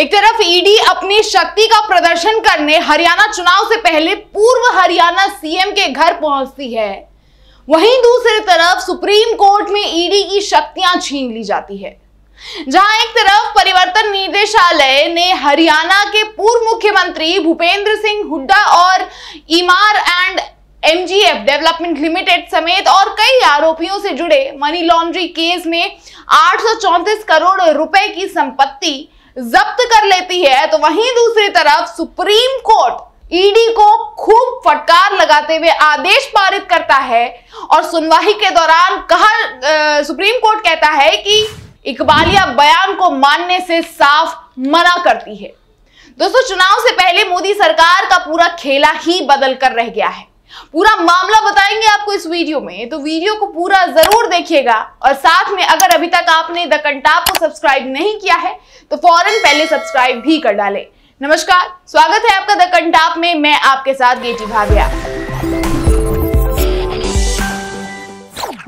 एक तरफ ED e अपनी शक्ति का प्रदर्शन करने हरियाणा चुनाव से पहले पूर्व हरियाणा सीएम के घर पहुंचती है वहीं दूसरी तरफ सुप्रीम कोर्ट में ईडी e की शक्तियां छीन ली जाती है जहां एक तरफ परिवर्तन निदेशालय ने हरियाणा के पूर्व मुख्यमंत्री भूपेंद्र सिंह हुड्डा और Emaar and MGF development limited समेत और कई आरोपियों से जुड़े मनी लॉन्ड्री केस में आठ करोड़ रुपए की संपत्ति जब्त कर लेती है तो वहीं दूसरी तरफ सुप्रीम कोर्ट ईडी को खूब फटकार लगाते हुए आदेश पारित करता है और सुनवाई के दौरान कहा सुप्रीम कोर्ट कहता है कि इकबालिया बयान को मानने से साफ मना करती है दोस्तों चुनाव से पहले मोदी सरकार का पूरा खेला ही बदल कर रह गया है पूरा मामला बताएंगे आपको इस वीडियो में तो वीडियो को पूरा जरूर देखिएगा और साथ में अगर अभी तक आपने द कंटाप को सब्सक्राइब नहीं किया है तो फौरन पहले सब्सक्राइब भी कर डाले नमस्कार स्वागत है आपका द कंटाप में मैं आपके साथ गेटी भाग्या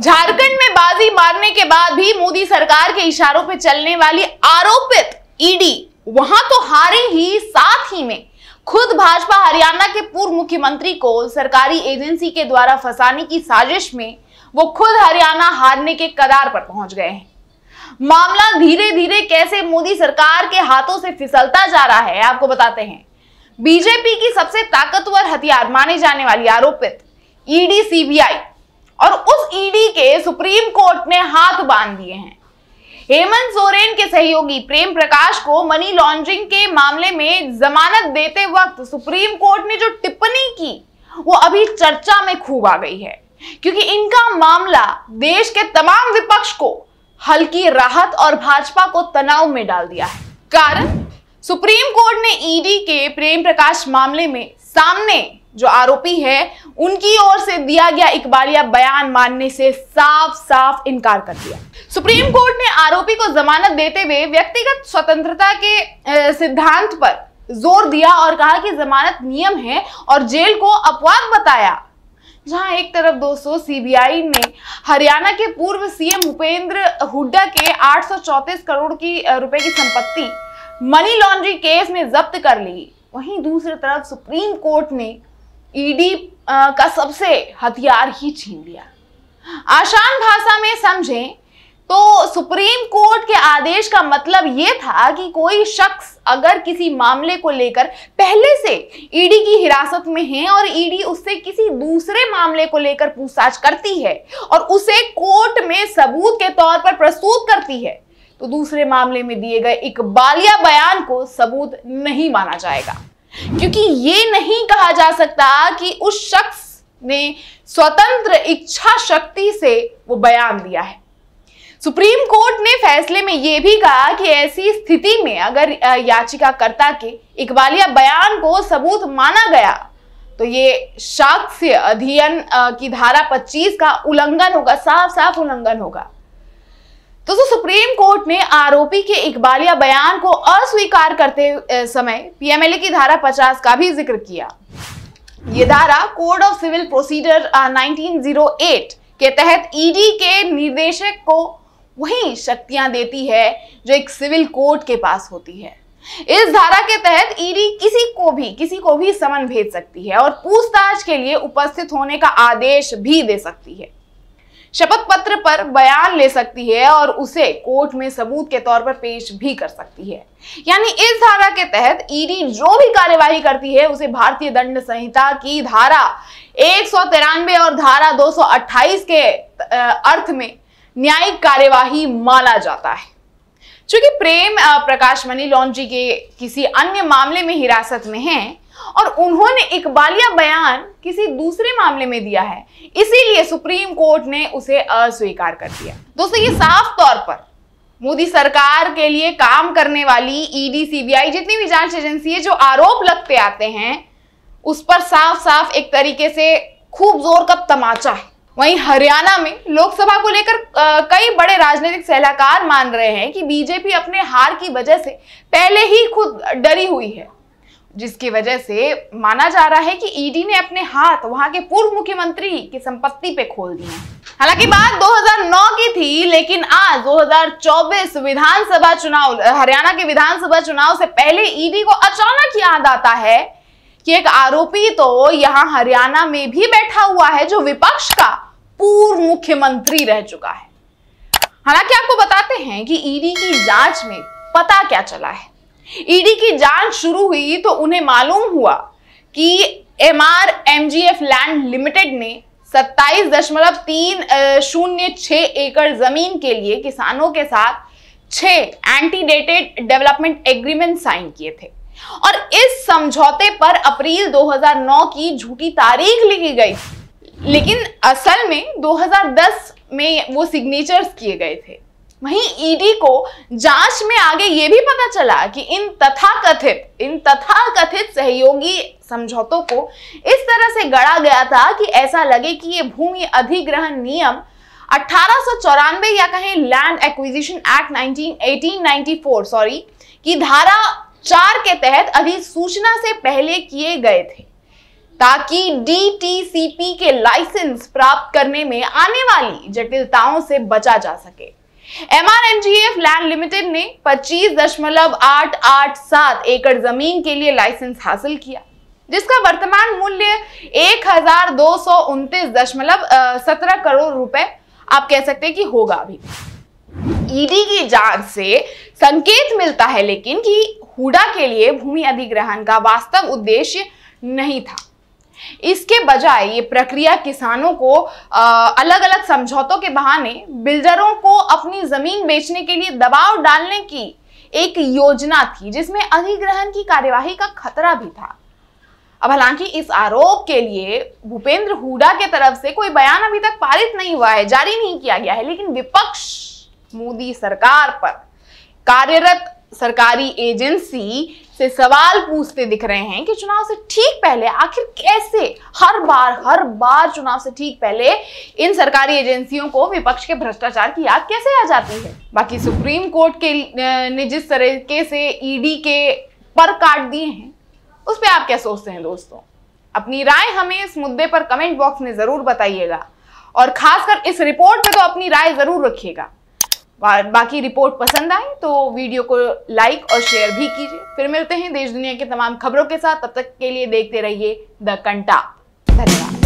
झारखंड में बाजी मारने के बाद भी मोदी सरकार के इशारों पर चलने वाली आरोपित ईडी वहां तो हारे ही साथ ही में खुद भाजपा हरियाणा के पूर्व मुख्यमंत्री को सरकारी एजेंसी के द्वारा फंसाने की साजिश में वो खुद हरियाणा हारने के कदार पर पहुंच गए हैं मामला धीरे धीरे कैसे मोदी सरकार के हाथों से फिसलता जा रहा है आपको बताते हैं बीजेपी की सबसे ताकतवर हथियार माने जाने वाली आरोपित ईडी सीबीआई और उस ईडी के सुप्रीम कोर्ट ने हाथ बांध दिए हैं हेमंत सोरेन के सहयोगी प्रेम प्रकाश को मनी लॉन्ड्रिंग के मामले में जमानत देते वक्त सुप्रीम कोर्ट ने जो टिप्पणी की वो अभी चर्चा में खूब आ गई है क्योंकि इनका मामला देश के तमाम विपक्ष को हल्की राहत और भाजपा को तनाव में डाल दिया है कारण सुप्रीम कोर्ट ने ईडी के प्रेम प्रकाश मामले में सामने जो आरोपी हैं उनकी ओर से दिया गया इकबालिया बयान मानने से साफ साफ इनकार कर दिया सुप्रीम कोर्ट ने आरोपी को जमानत देते हुए व्यक्तिगत स्वतंत्रता के सिद्धांत पर जोर दिया और कहा कि जमानत नियम है और जेल को अपवाद बताया जहां एक तरफ दोस्तों सीबीआई ने हरियाणा के पूर्व सीएम भूपेंद्र हुड्डा के 834 करोड़ की रुपए की संपत्ति मनी लॉन्ड्रिंग केस में जब्त कर ली वहीं दूसरी तरफ सुप्रीम कोर्ट ने ईडी e का सबसे हथियार ही छीन लिया आसान भाषा में समझें तो सुप्रीम कोर्ट के आदेश का मतलब यह था कि कोई शख्स अगर किसी मामले को लेकर पहले से ईडी e की हिरासत में है और ईडी e उससे किसी दूसरे मामले को लेकर पूछताछ करती है और उसे कोर्ट में सबूत के तौर पर प्रस्तुत करती है तो दूसरे मामले में दिए गए एक बालिया बयान को सबूत नहीं माना जाएगा क्योंकि ये नहीं कहा जा सकता कि उस शख्स ने स्वतंत्र इच्छा शक्ति से वो बयान दिया है सुप्रीम कोर्ट ने फैसले में यह भी कहा कि ऐसी स्थिति में अगर याचिकाकर्ता के इकबालिया बयान को सबूत माना गया तो ये साक्ष्य अध्ययन की धारा 25 का उल्लंघन होगा साफ साफ उल्लंघन होगा दोस्तों सुप्रीम कोर्ट ने आरोपी के इकबालिया बयान को अस्वीकार करते समय पीएमएलए की धारा 50 का भी जिक्र किया ये धारा कोड ऑफ सिविल प्रोसीजर 1908 के तहत ईडी e के निर्देशक को वही शक्तियां देती है जो एक सिविल कोर्ट के पास होती है इस धारा के तहत ईडी e किसी को भी किसी को भी समन भेज सकती है और पूछताछ के लिए उपस्थित होने का आदेश भी दे सकती है शपथ पत्र पर बयान ले सकती है और उसे कोर्ट में सबूत के तौर पर पेश भी कर सकती है यानी इस धारा के तहत ईडी जो भी कार्यवाही करती है उसे भारतीय दंड संहिता की धारा एक और धारा 228 के अर्थ में न्यायिक कार्यवाही माना जाता है चूंकि प्रेम प्रकाश मनी लॉन्ड्री के किसी अन्य मामले में हिरासत में हैं और उन्होंने इकबालिया बयान किसी दूसरे मामले में दिया है इसीलिए सुप्रीम कोर्ट ने उसे अस्वीकार कर दिया दोस्तों ये साफ तौर पर मोदी सरकार के लिए काम करने वाली ईडी e सीबीआई जितनी भी जांच एजेंसी है जो आरोप लगते आते हैं उस पर साफ साफ एक तरीके से खूब जोर का तमाचा है वहीं हरियाणा में लोकसभा को लेकर कई बड़े राजनीतिक सलाहकार मान रहे हैं कि बीजेपी अपने हार की वजह से पहले ही खुद डरी हुई है जिसकी वजह से माना जा रहा है कि ईडी e ने अपने हाथ वहां के पूर्व मुख्यमंत्री की संपत्ति पे खोल दिए हालांकि बात 2009 की थी लेकिन आज 2024 विधानसभा चुनाव हरियाणा के विधानसभा चुनाव से पहले ईडी e को अचानक याद आता है कि एक आरोपी तो यहां हरियाणा में भी बैठा हुआ है जो विपक्ष का पूर्व मुख्यमंत्री रह चुका है हालांकि आपको बताते हैं कि ईडी e की जांच में पता क्या चला है ईडी की जांच शुरू हुई तो उन्हें मालूम हुआ कि M R M G F land limited ने सत्ताईस दशमलव तीन शून्य छः एकड़ जमीन के लिए किसानों के साथ छः एंटीडेटेड डेवलपमेंट एग्रीमेंट साइन किए थे और इस समझौते पर अप्रैल 2009 की झूठी तारीख लिखी गई लेकिन असल में 2010 में वो सिग्नेचर्स किए गए थे वहीं ईडी को जांच में आगे ये भी पता चला कि इन तथाकथित इन तथाकथित सहयोगी समझौतों को इस तरह से गढ़ा गया था कि ऐसा लगे कि ये भूमि अधिग्रहण नियम अठारह या कहें लैंड एक्विजिशन एक्ट 1894 सॉरी की धारा चार के तहत अधिसूचना से पहले किए गए थे ताकि डीटीसीपी के लाइसेंस प्राप्त करने में आने वाली जटिलताओं से बचा जा सके एमआरएमजीएफ लैंड लिमिटेड ने 25.887 एकड़ जमीन के लिए लाइसेंस हासिल किया जिसका वर्तमान मूल्य एक करोड़ रुपए आप कह सकते हैं कि होगा अभी ईडी की जांच से संकेत मिलता है लेकिन कि हुडा के लिए भूमि अधिग्रहण का वास्तव उद्देश्य नहीं था इसके बजाय ये प्रक्रिया किसानों को अलग अलग समझौतों के बहाने बिल्डरों को अपनी जमीन बेचने के लिए दबाव डालने की एक योजना थी जिसमें अधिग्रहण की कार्यवाही का खतरा भी था अब हालांकि इस आरोप के लिए भूपेंद्र हुडा के तरफ से कोई बयान अभी तक पारित नहीं हुआ है जारी नहीं किया गया है लेकिन विपक्ष मोदी सरकार पर कार्यरत सरकारी एजेंसी से सवाल पूछते दिख रहे हैं कि चुनाव से ठीक पहले आखिर कैसे हर बार हर बार चुनाव से ठीक पहले इन सरकारी एजेंसियों को विपक्ष के भ्रष्टाचार की याद कैसे आ जाती है बाकी सुप्रीम कोर्ट के ने जिस तरीके से ईडी e के पर काट दिए हैं उस पर आप क्या सोचते हैं दोस्तों अपनी राय हमें इस मुद्दे पर कमेंट बॉक्स में जरूर बताइएगा और खासकर इस रिपोर्ट पर तो अपनी राय जरूर रखिएगा बाकी रिपोर्ट पसंद आए तो वीडियो को लाइक और शेयर भी कीजिए फिर मिलते हैं देश दुनिया के तमाम खबरों के साथ तब तक के लिए देखते रहिए द कंटा धन्यवाद